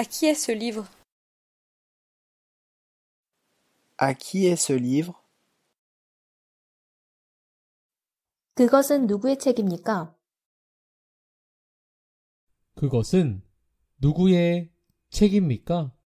À qui est ce livre À qui est ce livre 그것은 누구의 책입니까? 그것은 누구의 책입니까?